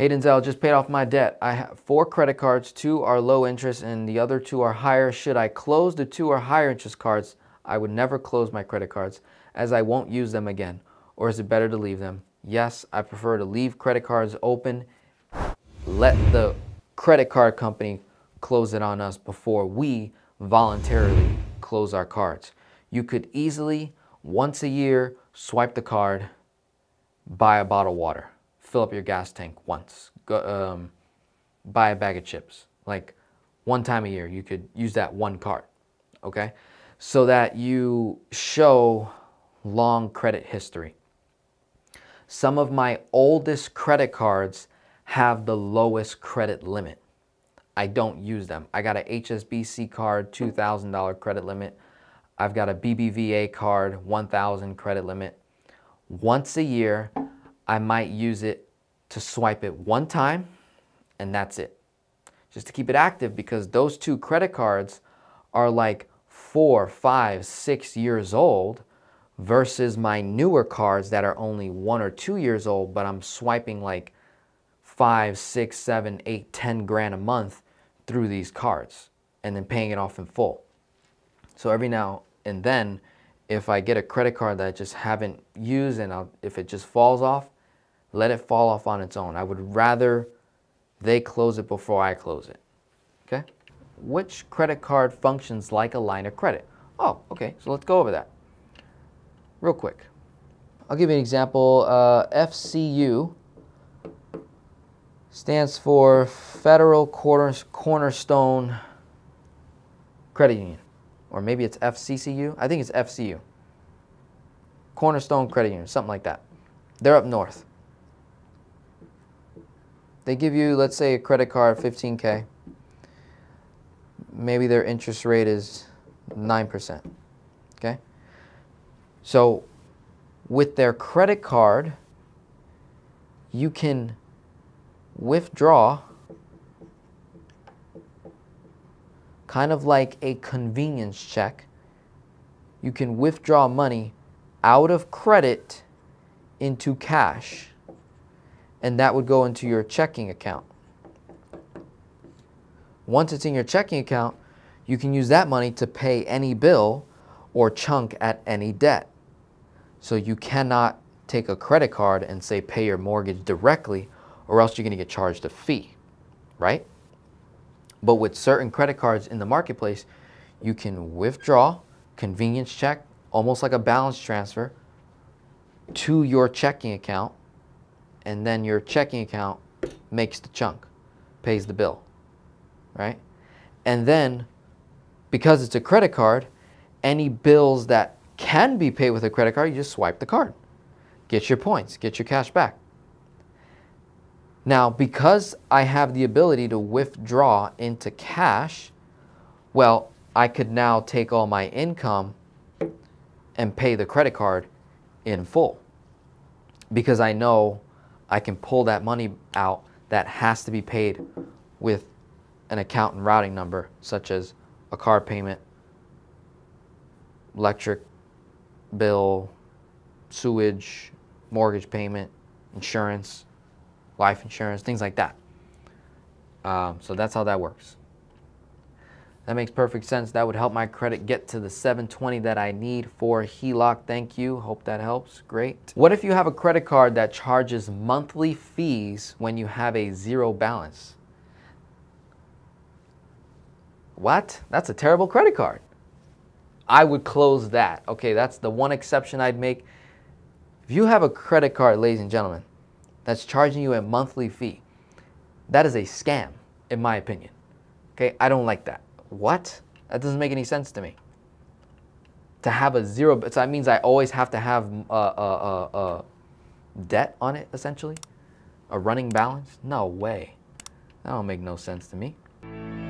Hey Denzel, just paid off my debt. I have four credit cards. Two are low interest and the other two are higher. Should I close the two or higher interest cards? I would never close my credit cards as I won't use them again. Or is it better to leave them? Yes, I prefer to leave credit cards open. Let the credit card company close it on us before we voluntarily close our cards. You could easily, once a year, swipe the card, buy a bottle of water fill up your gas tank once. Go, um, buy a bag of chips. Like one time a year, you could use that one card, okay? So that you show long credit history. Some of my oldest credit cards have the lowest credit limit. I don't use them. I got a HSBC card, $2,000 credit limit. I've got a BBVA card, 1,000 credit limit. Once a year, I might use it to swipe it one time and that's it. Just to keep it active because those two credit cards are like four, five, six years old versus my newer cards that are only one or two years old, but I'm swiping like five, six, seven, eight, ten grand a month through these cards and then paying it off in full. So every now and then, if I get a credit card that I just haven't used and I'll, if it just falls off, let it fall off on its own. I would rather they close it before I close it. Okay? Which credit card functions like a line of credit? Oh, okay, so let's go over that real quick. I'll give you an example. Uh, FCU stands for Federal Cornerstone Credit Union, or maybe it's FCCU. I think it's FCU. Cornerstone Credit Union, something like that. They're up north. They give you, let's say, a credit card, 15K. Maybe their interest rate is 9%. Okay? So with their credit card, you can withdraw kind of like a convenience check. You can withdraw money out of credit into cash and that would go into your checking account. Once it's in your checking account, you can use that money to pay any bill or chunk at any debt. So you cannot take a credit card and say pay your mortgage directly or else you're going to get charged a fee, right? But with certain credit cards in the marketplace, you can withdraw, convenience check, almost like a balance transfer to your checking account and then your checking account makes the chunk, pays the bill, right? And then because it's a credit card, any bills that can be paid with a credit card, you just swipe the card. Get your points, get your cash back. Now, because I have the ability to withdraw into cash, well, I could now take all my income and pay the credit card in full because I know I can pull that money out that has to be paid with an account and routing number, such as a car payment, electric bill, sewage, mortgage payment, insurance, life insurance, things like that. Um, so that's how that works. That makes perfect sense. That would help my credit get to the 720 that I need for HELOC. Thank you. Hope that helps. Great. What if you have a credit card that charges monthly fees when you have a zero balance? What? That's a terrible credit card. I would close that. Okay, that's the one exception I'd make. If you have a credit card, ladies and gentlemen, that's charging you a monthly fee, that is a scam, in my opinion. Okay, I don't like that. What? That doesn't make any sense to me. To have a zero, so that means I always have to have a, a, a, a debt on it, essentially? A running balance? No way. That don't make no sense to me.